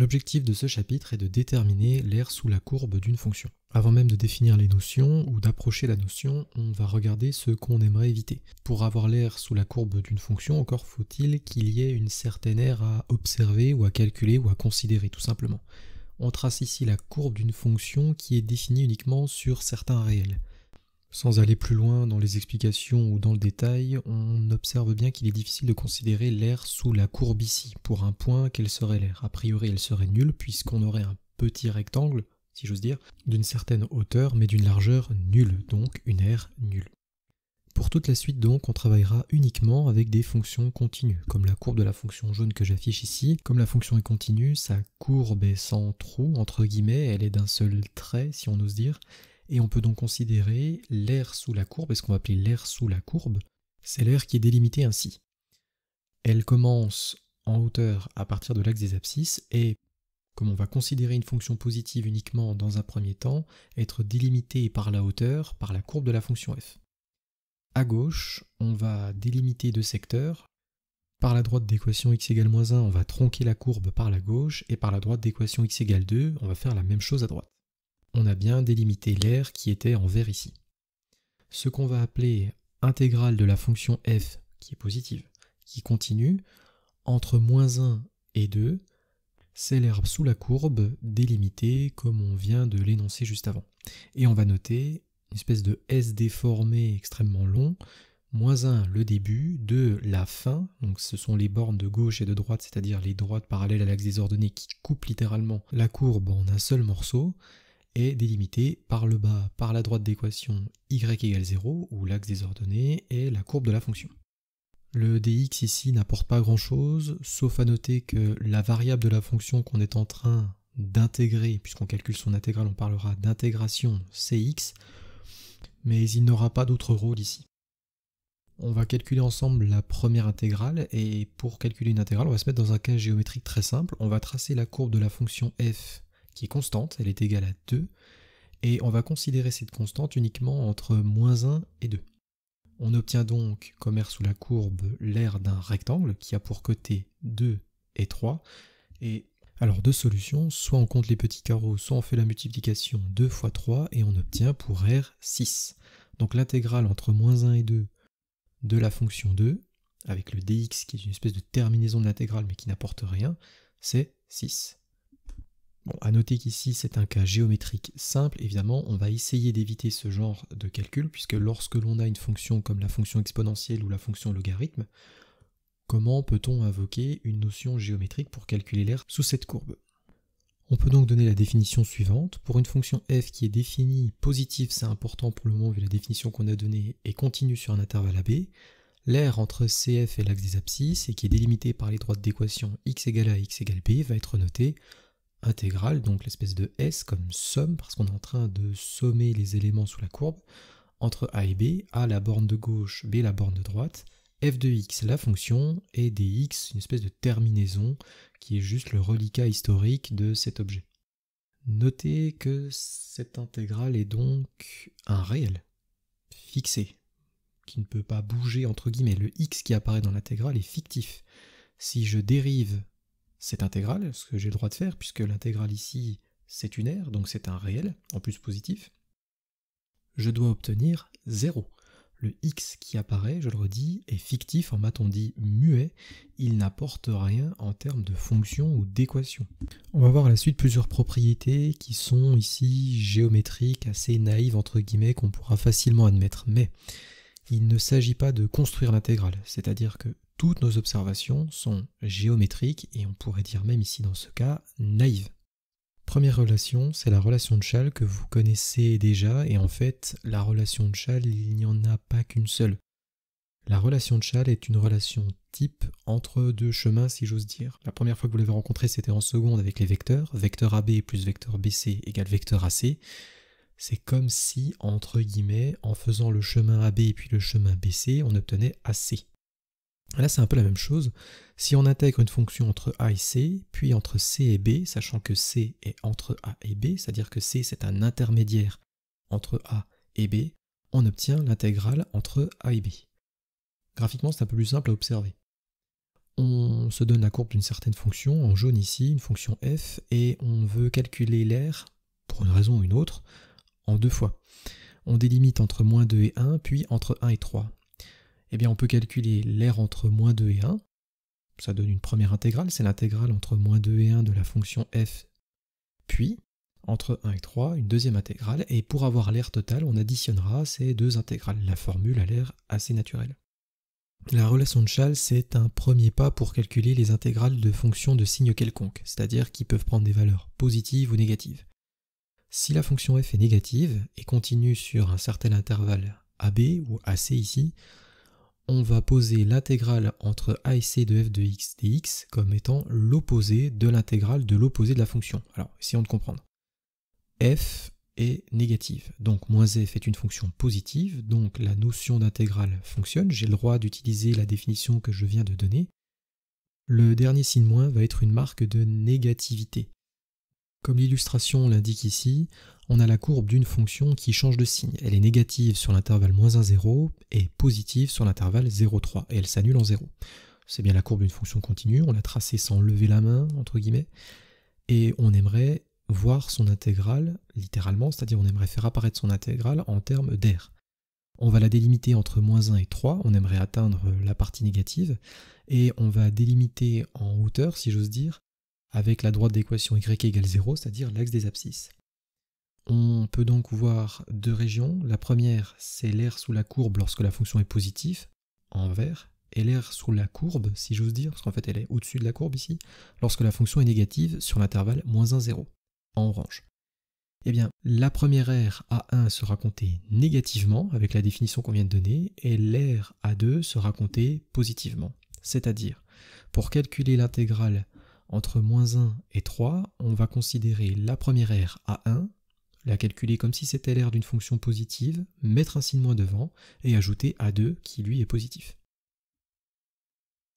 L'objectif de ce chapitre est de déterminer l'aire sous la courbe d'une fonction. Avant même de définir les notions ou d'approcher la notion, on va regarder ce qu'on aimerait éviter. Pour avoir l'aire sous la courbe d'une fonction, encore faut-il qu'il y ait une certaine aire à observer ou à calculer ou à considérer tout simplement. On trace ici la courbe d'une fonction qui est définie uniquement sur certains réels. Sans aller plus loin dans les explications ou dans le détail, on observe bien qu'il est difficile de considérer l'air sous la courbe ici, pour un point qu'elle serait l'air. A priori, elle serait nulle, puisqu'on aurait un petit rectangle, si j'ose dire, d'une certaine hauteur, mais d'une largeur nulle, donc une aire nulle. Pour toute la suite donc, on travaillera uniquement avec des fonctions continues, comme la courbe de la fonction jaune que j'affiche ici. Comme la fonction est continue, sa courbe est sans trou, entre guillemets, elle est d'un seul trait, si on ose dire, et on peut donc considérer l'air sous la courbe, et ce qu'on va appeler l'air sous la courbe, c'est l'air qui est délimité ainsi. Elle commence en hauteur à partir de l'axe des abscisses et, comme on va considérer une fonction positive uniquement dans un premier temps, être délimitée par la hauteur, par la courbe de la fonction f. À gauche, on va délimiter deux secteurs. Par la droite d'équation x égale moins 1, on va tronquer la courbe par la gauche, et par la droite d'équation x égale 2, on va faire la même chose à droite on a bien délimité l'aire qui était en vert ici. Ce qu'on va appeler intégrale de la fonction f, qui est positive, qui continue, entre moins 1 et 2, c'est l'aire sous la courbe délimitée comme on vient de l'énoncer juste avant. Et on va noter une espèce de S déformé extrêmement long, moins 1 le début, 2 la fin, donc ce sont les bornes de gauche et de droite, c'est-à-dire les droites parallèles à l'axe des ordonnées qui coupent littéralement la courbe en un seul morceau, est délimité par le bas par la droite d'équation y égale 0, ou l'axe des ordonnées est la courbe de la fonction. Le dx ici n'apporte pas grand-chose, sauf à noter que la variable de la fonction qu'on est en train d'intégrer, puisqu'on calcule son intégrale, on parlera d'intégration cx, mais il n'aura pas d'autre rôle ici. On va calculer ensemble la première intégrale, et pour calculer une intégrale, on va se mettre dans un cas géométrique très simple. On va tracer la courbe de la fonction f qui est constante, elle est égale à 2, et on va considérer cette constante uniquement entre moins 1 et 2. On obtient donc, comme R sous la courbe, l'air d'un rectangle qui a pour côté 2 et 3. Et alors deux solutions, soit on compte les petits carreaux, soit on fait la multiplication 2 fois 3 et on obtient pour R 6. Donc l'intégrale entre moins 1 et 2 de la fonction 2, avec le dx qui est une espèce de terminaison de l'intégrale mais qui n'apporte rien, c'est 6. A noter qu'ici c'est un cas géométrique simple, évidemment on va essayer d'éviter ce genre de calcul puisque lorsque l'on a une fonction comme la fonction exponentielle ou la fonction logarithme, comment peut-on invoquer une notion géométrique pour calculer l'air sous cette courbe on peut donc donner la définition suivante. Pour une fonction f qui est définie positive, c'est important pour le moment vu la définition qu'on a donnée, et continue sur un intervalle b, l'aire entre CF et l'axe des abscisses, et qui est délimité par les droites d'équation x égale a x égale b, va être notée intégrale, donc l'espèce de S comme somme, parce qu'on est en train de sommer les éléments sous la courbe, entre A et B, A la borne de gauche, B la borne de droite, f de x la fonction, et dx une espèce de terminaison qui est juste le reliquat historique de cet objet. Notez que cette intégrale est donc un réel, fixé, qui ne peut pas bouger entre guillemets. Le x qui apparaît dans l'intégrale est fictif. Si je dérive cette intégrale, ce que j'ai le droit de faire, puisque l'intégrale ici, c'est une R, donc c'est un réel, en plus positif, je dois obtenir 0. Le x qui apparaît, je le redis, est fictif, en maths on dit muet, il n'apporte rien en termes de fonction ou d'équation. On va voir à la suite plusieurs propriétés qui sont ici géométriques, assez naïves entre guillemets, qu'on pourra facilement admettre, mais il ne s'agit pas de construire l'intégrale, c'est-à-dire que toutes nos observations sont géométriques et on pourrait dire même ici dans ce cas naïves. Première relation, c'est la relation de Schall que vous connaissez déjà et en fait la relation de Schall, il n'y en a pas qu'une seule. La relation de Schall est une relation type entre deux chemins si j'ose dire. La première fois que vous l'avez rencontré c'était en seconde avec les vecteurs, vecteur AB plus vecteur BC égale vecteur AC. C'est comme si, entre guillemets, en faisant le chemin AB et puis le chemin BC, on obtenait AC. Là, c'est un peu la même chose. Si on intègre une fonction entre A et C, puis entre C et B, sachant que C est entre A et B, c'est-à-dire que C c'est un intermédiaire entre A et B, on obtient l'intégrale entre A et B. Graphiquement, c'est un peu plus simple à observer. On se donne la courbe d'une certaine fonction, en jaune ici, une fonction f, et on veut calculer l'air, pour une raison ou une autre, en deux fois. On délimite entre moins 2 et 1, puis entre 1 et 3. Eh bien on peut calculer l'air entre moins 2 et 1. Ça donne une première intégrale, c'est l'intégrale entre moins 2 et 1 de la fonction f, puis entre 1 et 3, une deuxième intégrale, et pour avoir l'air total, on additionnera ces deux intégrales. La formule a l'air assez naturelle. La relation de Chasles, c'est un premier pas pour calculer les intégrales de fonctions de signes quelconques, c'est-à-dire qui peuvent prendre des valeurs positives ou négatives. Si la fonction f est négative et continue sur un certain intervalle a, b ou a, c ici, on va poser l'intégrale entre a et c de f de x dx comme étant l'opposé de l'intégrale de l'opposé de la fonction. Alors, essayons de comprendre. f est négative, donc moins f est une fonction positive, donc la notion d'intégrale fonctionne, j'ai le droit d'utiliser la définition que je viens de donner. Le dernier signe moins va être une marque de négativité. Comme l'illustration l'indique ici, on a la courbe d'une fonction qui change de signe. Elle est négative sur l'intervalle moins 1, 0 et positive sur l'intervalle 0, 3 et elle s'annule en 0. C'est bien la courbe d'une fonction continue, on l'a tracée sans lever la main, entre guillemets, et on aimerait voir son intégrale littéralement, c'est-à-dire on aimerait faire apparaître son intégrale en termes d'air. On va la délimiter entre moins 1 et 3, on aimerait atteindre la partie négative, et on va délimiter en hauteur, si j'ose dire, avec la droite d'équation y égale 0, c'est-à-dire l'axe des abscisses. On peut donc voir deux régions. La première, c'est l'air sous la courbe lorsque la fonction est positive, en vert, et l'air sous la courbe, si j'ose dire, parce qu'en fait elle est au-dessus de la courbe ici, lorsque la fonction est négative sur l'intervalle moins 1, 0, en orange. Eh bien, la première aire A1 sera comptée négativement avec la définition qu'on vient de donner, et l'aire A2 sera comptée positivement. C'est-à-dire, pour calculer l'intégrale entre moins 1 et 3, on va considérer la première aire A1, la calculer comme si c'était l'aire d'une fonction positive, mettre un signe moins devant, et ajouter A2 qui lui est positif.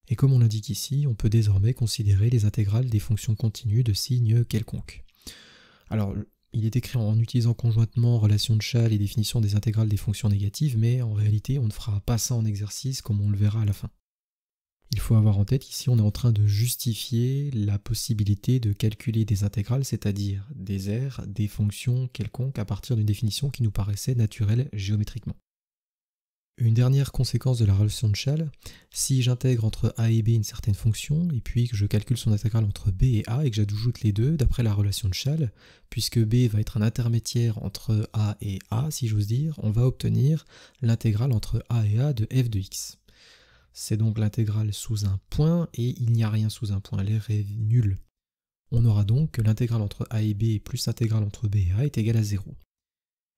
Et comme on l'indique ici, on peut désormais considérer les intégrales des fonctions continues de signes quelconques. Alors, il est écrit en utilisant conjointement relation de Schall et définition des intégrales des fonctions négatives, mais en réalité, on ne fera pas ça en exercice comme on le verra à la fin. Il faut avoir en tête qu'ici on est en train de justifier la possibilité de calculer des intégrales, c'est-à-dire des aires, des fonctions quelconques à partir d'une définition qui nous paraissait naturelle géométriquement. Une dernière conséquence de la relation de Schall, si j'intègre entre a et b une certaine fonction, et puis que je calcule son intégrale entre b et a, et que j'ajoute les deux d'après la relation de Schall, puisque b va être un intermédiaire entre a et a, si j'ose dire, on va obtenir l'intégrale entre a et a de f de x c'est donc l'intégrale sous un point et il n'y a rien sous un point, l'air est nul. On aura donc que l'intégrale entre a et b plus l'intégrale entre b et a est égale à 0.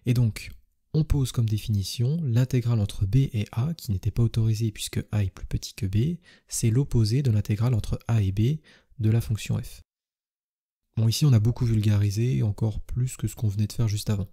Et donc, on pose comme définition l'intégrale entre b et a, qui n'était pas autorisée puisque a est plus petit que b, c'est l'opposé de l'intégrale entre a et b de la fonction f. Bon, ici on a beaucoup vulgarisé, encore plus que ce qu'on venait de faire juste avant.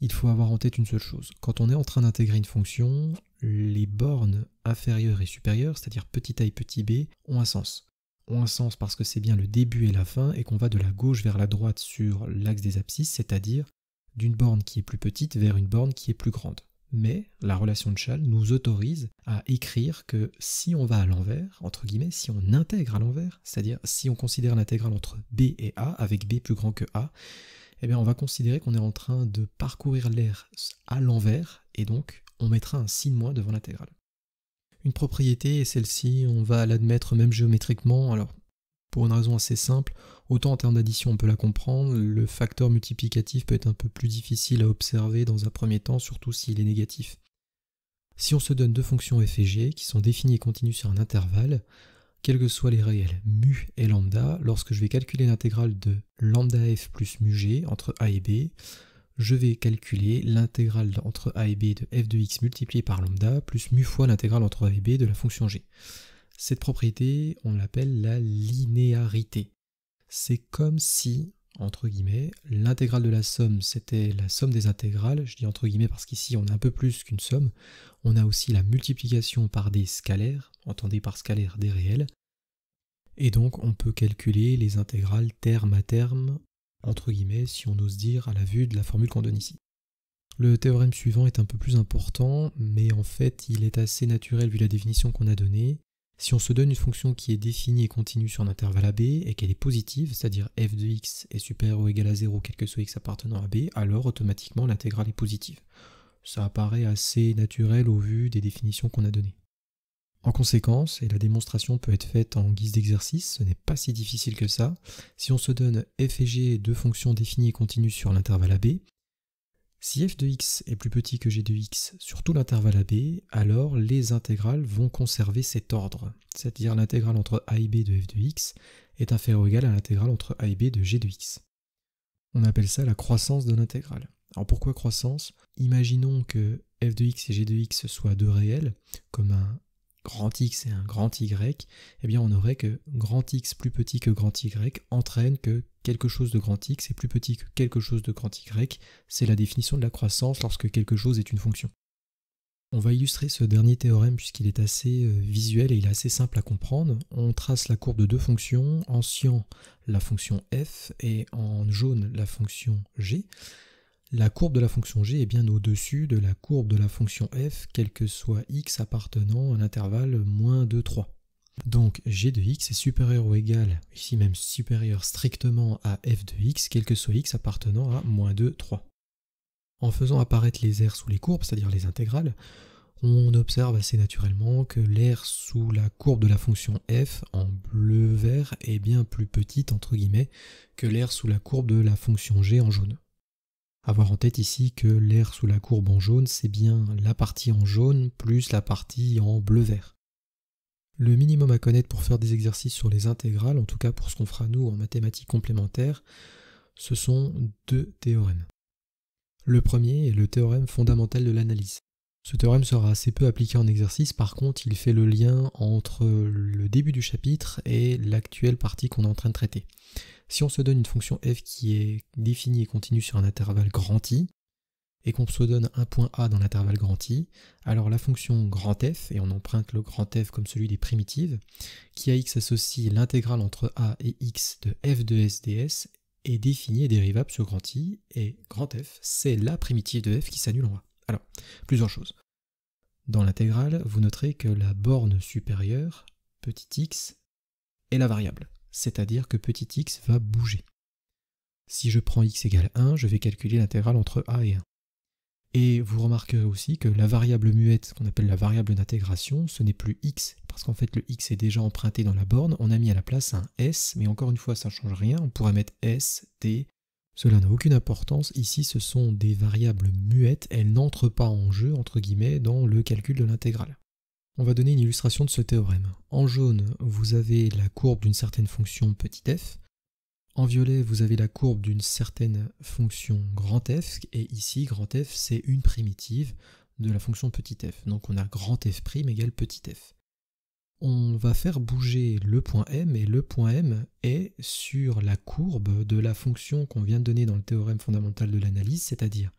Il faut avoir en tête une seule chose. Quand on est en train d'intégrer une fonction, les bornes inférieures et supérieures, c'est-à-dire petit a et petit b, ont un sens. Ont un sens parce que c'est bien le début et la fin et qu'on va de la gauche vers la droite sur l'axe des abscisses, c'est-à-dire d'une borne qui est plus petite vers une borne qui est plus grande. Mais la relation de Schall nous autorise à écrire que si on va à l'envers, entre guillemets, si on intègre à l'envers, c'est-à-dire si on considère l'intégrale entre b et a, avec b plus grand que a, eh bien on va considérer qu'on est en train de parcourir l'air à l'envers, et donc on mettra un signe moins devant l'intégrale. Une propriété est celle-ci, on va l'admettre même géométriquement, alors pour une raison assez simple, autant en termes d'addition on peut la comprendre, le facteur multiplicatif peut être un peu plus difficile à observer dans un premier temps, surtout s'il est négatif. Si on se donne deux fonctions f et g qui sont définies et continues sur un intervalle, quels que soient les réels mu et lambda, lorsque je vais calculer l'intégrale de lambda f plus mu g entre a et b, je vais calculer l'intégrale entre a et b de f de x multiplié par lambda plus mu fois l'intégrale entre a et b de la fonction g. Cette propriété, on l'appelle la linéarité. C'est comme si, entre guillemets, l'intégrale de la somme, c'était la somme des intégrales, je dis entre guillemets parce qu'ici on a un peu plus qu'une somme, on a aussi la multiplication par des scalaires, entendez par scalaires des réels, et donc on peut calculer les intégrales terme à terme entre guillemets, si on ose dire, à la vue de la formule qu'on donne ici. Le théorème suivant est un peu plus important, mais en fait il est assez naturel vu la définition qu'on a donnée. Si on se donne une fonction qui est définie et continue sur un intervalle b et qu'elle est positive, c'est-à-dire f de x est supérieur ou égal à 0 quel que soit x appartenant à B, alors automatiquement l'intégrale est positive. Ça apparaît assez naturel au vu des définitions qu'on a données. En conséquence, et la démonstration peut être faite en guise d'exercice, ce n'est pas si difficile que ça, si on se donne f et g deux fonctions définies et continues sur l'intervalle b], si f de x est plus petit que g de x sur tout l'intervalle b], alors les intégrales vont conserver cet ordre, c'est-à-dire l'intégrale entre a et b de f de x est inférieure ou égale à l'intégrale entre a et b de g de x. On appelle ça la croissance de l'intégrale. Alors pourquoi croissance Imaginons que f de x et g de x soient deux réels, comme un grand X et un grand Y, eh bien on aurait que grand X plus petit que grand Y entraîne que quelque chose de grand X est plus petit que quelque chose de grand Y. C'est la définition de la croissance lorsque quelque chose est une fonction. On va illustrer ce dernier théorème puisqu'il est assez euh, visuel et il est assez simple à comprendre. On trace la courbe de deux fonctions, en cyan la fonction f et en jaune la fonction g la courbe de la fonction g est bien au-dessus de la courbe de la fonction f, quel que soit x appartenant à l'intervalle moins 2, 3. Donc g de x est supérieur ou égal, ici même supérieur strictement à f de x, quel que soit x appartenant à moins 2, 3. En faisant apparaître les aires sous les courbes, c'est-à-dire les intégrales, on observe assez naturellement que l'air sous la courbe de la fonction f en bleu vert est bien plus petite entre guillemets que l'air sous la courbe de la fonction g en jaune avoir en tête ici que l'air sous la courbe en jaune, c'est bien la partie en jaune plus la partie en bleu-vert. Le minimum à connaître pour faire des exercices sur les intégrales, en tout cas pour ce qu'on fera nous en mathématiques complémentaires, ce sont deux théorèmes. Le premier est le théorème fondamental de l'analyse. Ce théorème sera assez peu appliqué en exercice, par contre il fait le lien entre le début du chapitre et l'actuelle partie qu'on est en train de traiter. Si on se donne une fonction f qui est définie et continue sur un intervalle grand I, et qu'on se donne un point A dans l'intervalle grand I, alors la fonction grand F, et on emprunte le grand F comme celui des primitives, qui à x associe l'intégrale entre A et x de f de s ds, est définie et dérivable sur grand I, et grand F, c'est la primitive de f qui s'annule en A. Alors, plusieurs choses. Dans l'intégrale, vous noterez que la borne supérieure, petit x, est la variable, c'est-à-dire que petit x va bouger. Si je prends x égale 1, je vais calculer l'intégrale entre a et 1. Et vous remarquerez aussi que la variable muette, qu'on appelle la variable d'intégration, ce n'est plus x, parce qu'en fait le x est déjà emprunté dans la borne, on a mis à la place un s, mais encore une fois ça ne change rien, on pourrait mettre s, t, cela n'a aucune importance, ici ce sont des variables muettes, elles n'entrent pas en jeu, entre guillemets, dans le calcul de l'intégrale. On va donner une illustration de ce théorème. En jaune, vous avez la courbe d'une certaine fonction petit f, en violet, vous avez la courbe d'une certaine fonction grand F, et ici, grand F, c'est une primitive de la fonction petit f. Donc on a grand f' égale petit f on va faire bouger le point M et le point M est sur la courbe de la fonction qu'on vient de donner dans le théorème fondamental de l'analyse, c'est-à-dire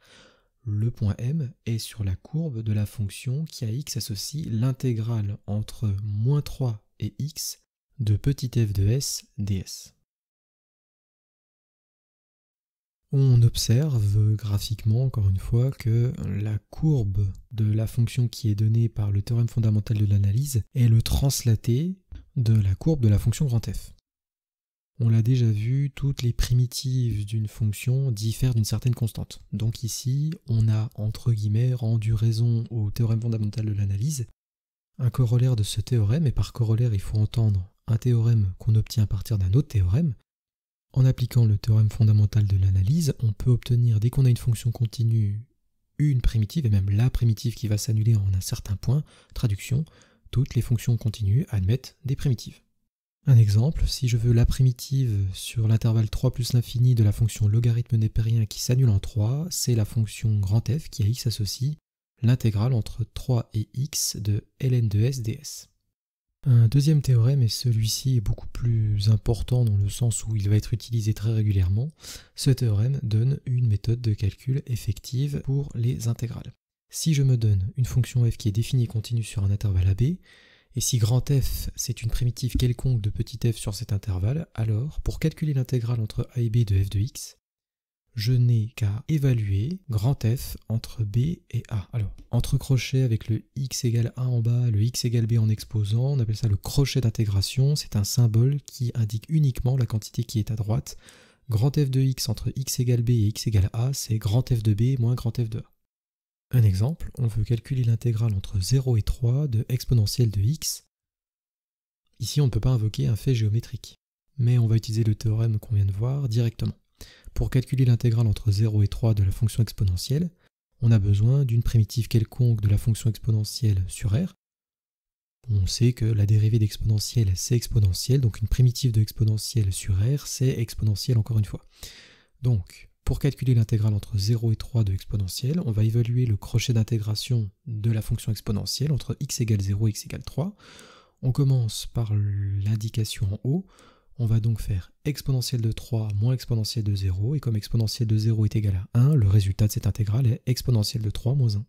le point M est sur la courbe de la fonction qui à x associe l'intégrale entre moins 3 et x de petit f de s ds. on observe graphiquement, encore une fois, que la courbe de la fonction qui est donnée par le théorème fondamental de l'analyse est le translaté de la courbe de la fonction grand F. On l'a déjà vu, toutes les primitives d'une fonction diffèrent d'une certaine constante. Donc ici, on a, entre guillemets, rendu raison au théorème fondamental de l'analyse. Un corollaire de ce théorème, et par corollaire il faut entendre un théorème qu'on obtient à partir d'un autre théorème, en appliquant le théorème fondamental de l'analyse, on peut obtenir, dès qu'on a une fonction continue, une primitive, et même la primitive qui va s'annuler en un certain point, traduction, toutes les fonctions continues admettent des primitives. Un exemple, si je veux la primitive sur l'intervalle 3 plus l'infini de la fonction logarithme népérien qui s'annule en 3, c'est la fonction grand f qui à x associe l'intégrale entre 3 et x de ln de s ds. Un deuxième théorème, et celui-ci est beaucoup plus important dans le sens où il va être utilisé très régulièrement, ce théorème donne une méthode de calcul effective pour les intégrales. Si je me donne une fonction f qui est définie continue sur un intervalle b, et si grand F c'est une primitive quelconque de petit f sur cet intervalle, alors pour calculer l'intégrale entre a et b de f de x, je n'ai qu'à évaluer grand F entre B et A. Alors, entre crochets avec le X égale A en bas, le X égale B en exposant, on appelle ça le crochet d'intégration, c'est un symbole qui indique uniquement la quantité qui est à droite. Grand F de X entre X égale B et X égale A, c'est grand F de B moins grand F de A. Un exemple, on veut calculer l'intégrale entre 0 et 3 de exponentielle de X. Ici, on ne peut pas invoquer un fait géométrique, mais on va utiliser le théorème qu'on vient de voir directement. Pour calculer l'intégrale entre 0 et 3 de la fonction exponentielle, on a besoin d'une primitive quelconque de la fonction exponentielle sur R. On sait que la dérivée d'exponentielle, c'est exponentielle, donc une primitive de exponentielle sur R, c'est exponentielle encore une fois. Donc, pour calculer l'intégrale entre 0 et 3 de exponentielle, on va évaluer le crochet d'intégration de la fonction exponentielle entre x égale 0 et x égale 3. On commence par l'indication en haut, on va donc faire exponentielle de 3 moins exponentielle de 0, et comme exponentielle de 0 est égal à 1, le résultat de cette intégrale est exponentielle de 3 moins 1.